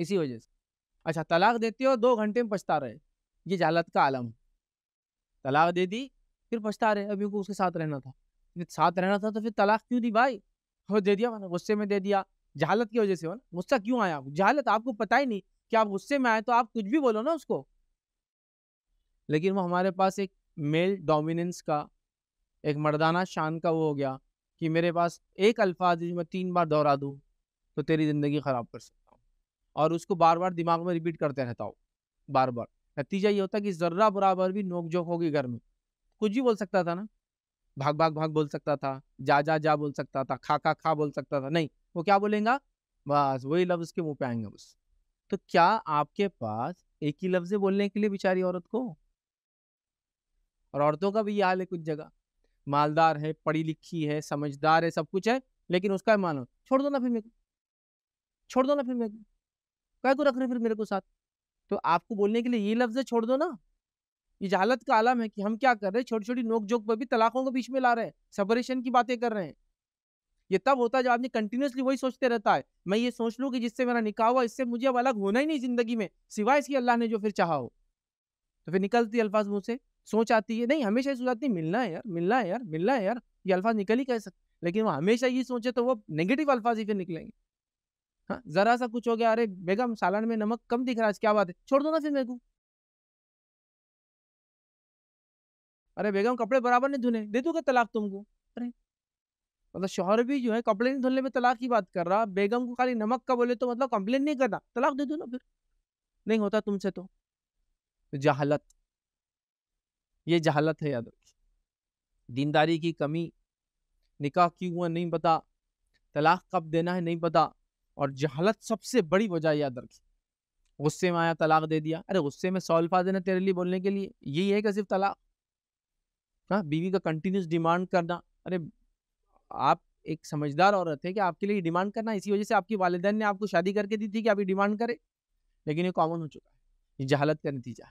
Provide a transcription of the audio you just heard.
इसी वजह से अच्छा तलाक देते हो दो घंटे में पछता रहे ये जालत का आलम तलाक दे दी फिर पछता रहे अभी को उसके साथ रहना था साथ रहना था तो फिर तलाक क्यों दी भाई वो दे दिया मैंने गुस्से में दे दिया जहालत की वजह से हो ना गुस्सा क्यों आया जहालत आपको पता ही नहीं कि आप गुस्से में आए तो आप कुछ भी बोलो ना उसको लेकिन वो हमारे पास एक मेल डोमिनेंस का एक मर्दाना शान का वो हो गया कि मेरे पास एक अल्फाज मैं तीन बार दोहरा दूँ तो तेरी ज़िंदगी ख़राब कर सकती और उसको बार बार दिमाग में रिपीट करते रहता हूँ बार बार नतीजा ये होता है कि ज़र्रा बराबर भी नोकझोंक होगी घर में कुछ भी बोल सकता था ना भाग भाग भाग बोल सकता था जा जा जा बोल सकता था खा खा खा बोल सकता था नहीं वो क्या बोलेगा बस वही लफ्ज़ के मुंह पे आएंगे बस तो क्या आपके पास एक ही लफ्ज़ बोलने के लिए बेचारी औरत को और औरतों का भी ये हाल है कुछ जगह मालदार है पढ़ी लिखी है समझदार है सब कुछ है लेकिन उसका मानो छोड़ दो ना फिर मेरे को छोड़ दो ना फिर मेरे को कह को तो रख रहे फिर मेरे को साथ तो आपको बोलने के लिए ये लफ्ज छोड़ दो ना इजालत का आलम है कि हम क्या कर रहे हैं छोटी छोटी नोक जोक पर भी तलाकों को बीच में ला रहे हैं सेपरेशन की बातें कर रहे हैं ये तब होता है जब आदमी कंटिन्यूसली वही सोचते रहता है मैं ये सोच लूँ कि जिससे मेरा निकाह हुआ इससे मुझे अब अलग होना ही नहीं जिंदगी में सिवाय इसकी अल्लाह ने जो फिर चाहा हो तो फिर निकलती अल्फाज मुँह से सोच आती है नहीं हमेशा ये सोच आती है मिलना है यार मिलना है यार मिलना है यार ये अल्फाज निकल ही कह सकते लेकिन वो हमेशा ये सोचे तो वो नेगेटिव अल्फाज ही फिर निकलेंगे हाँ जरा सा कुछ हो गया अरे बेगम सालन में नमक कम दिख रहा है क्या बात है छोड़ दो ना फिर मेरे को अरे बेगम कपड़े बराबर नहीं धुने दे दूंगा तलाक तुमको अरे मतलब शोहर भी जो है कपड़े नहीं धुलने में तलाक की बात कर रहा बेगम को खाली नमक का बोले तो मतलब कंप्लेन नहीं करना तलाक दे दो ना फिर नहीं होता तुमसे तो जहालत ये जहालत है याद रखिए दीनदारी की कमी निकाह क्यों हुआ नहीं पता तलाक कब देना है नहीं पता और जहालत सबसे बड़ी वजह याद रखी गुस्से में आया तलाक दे दिया अरे गुस्से में सौ अल्फाज ना तेरे लिए बोलने के लिए यही है कि सिर्फ तलाक हाँ बीवी का कंटिन्यूस डिमांड करना अरे आप एक समझदार औरत है कि आपके लिए डिमांड करना इसी वजह से आपकी वालदेन ने आपको शादी करके दी थी कि आप ये डिमांड करें लेकिन ये कॉमन हो चुका है ये जहालत का नतीजा